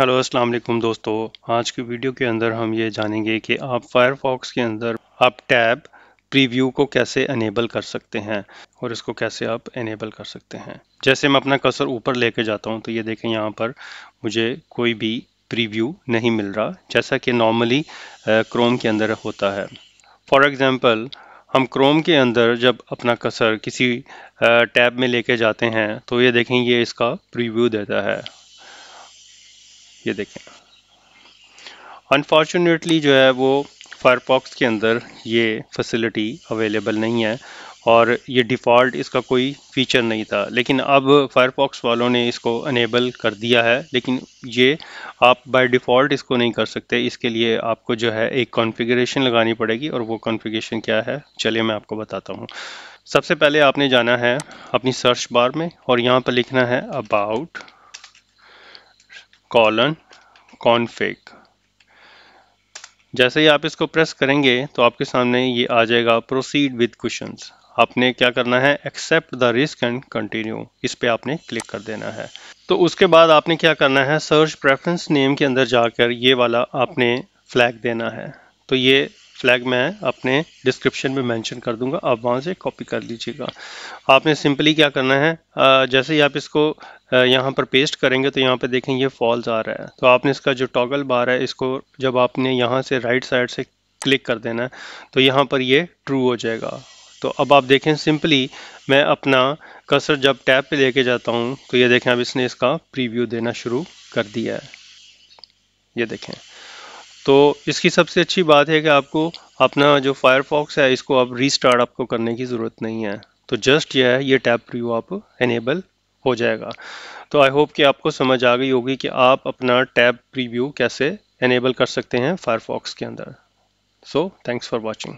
hello अस्सलाम वालेकुम दोस्तों आज की वीडियो के अंदर हम ये जानेंगे कि आप फायरफॉक्स के अंदर आप टैब प्रीव्यू को कैसे इनेबल कर सकते हैं और इसको कैसे आप इनेबल कर सकते हैं जैसे मैं अपना कसर ऊपर लेके जाता हूँ तो ये देखें यहाँ पर मुझे कोई भी प्रीव्यू नहीं मिल रहा जैसा कि नॉर्मली क्रोम के अंदर होता है फॉर एग्ज़ाम्पल हम क्रोम के अंदर जब अपना कसर किसी टैब में लेके जाते हैं तो ये देखें ये इसका प्रीव्यू देता है ये देखें अनफॉर्चुनेटली जो है वो फायरपॉक्स के अंदर ये फैसिलिटी अवेलेबल नहीं है और ये डिफ़ॉल्ट इसका कोई फीचर नहीं था लेकिन अब फायरपॉक्स वालों ने इसको अनेबल कर दिया है लेकिन ये आप बाय डिफ़ॉल्ट इसको नहीं कर सकते इसके लिए आपको जो है एक कॉन्फ़िगरेशन लगानी पड़ेगी और वो कॉन्फ़िगरेशन क्या है चलिए मैं आपको बताता हूँ सबसे पहले आपने जाना है अपनी सर्च बार में और यहाँ पर लिखना है अबाउट कॉलन कॉन्फिग जैसे ही आप इसको प्रेस करेंगे तो आपके सामने ये आ जाएगा प्रोसीड विद क्वेश्चन आपने क्या करना है accept the risk and continue इस पर आपने क्लिक कर देना है तो उसके बाद आपने क्या करना है सर्च प्रेफरेंस नेम के अंदर जाकर ये वाला आपने फ्लैग देना है तो ये फ्लैग मैं अपने डिस्क्रिप्शन में मेंशन कर दूंगा आप वहाँ से कॉपी कर लीजिएगा आपने सिंपली क्या करना है जैसे ही आप इसको यहाँ पर पेस्ट करेंगे तो यहाँ पर देखें ये फॉल्स आ रहा है तो आपने इसका जो टॉगल बार है इसको जब आपने यहाँ से राइट साइड से क्लिक कर देना है तो यहाँ पर ये ट्रू हो जाएगा तो अब आप देखें सिंपली मैं अपना कसर जब टैब पे लेके जाता हूँ तो ये देखें अब इसने इसका प्रीव्यू देना शुरू कर दिया है ये देखें तो इसकी सबसे अच्छी बात है कि आपको अपना जो फायरफॉक्स है इसको आप रीस्टार्ट आपको करने की ज़रूरत नहीं है तो जस्ट यह है ये टैब प्रीव्यू आप इनेबल हो जाएगा तो आई होप कि आपको समझ आ गई होगी कि आप अपना टैब प्रीव्यू कैसे इनेबल कर सकते हैं फायरफॉक्स के अंदर सो थैंक्स फॉर वॉचिंग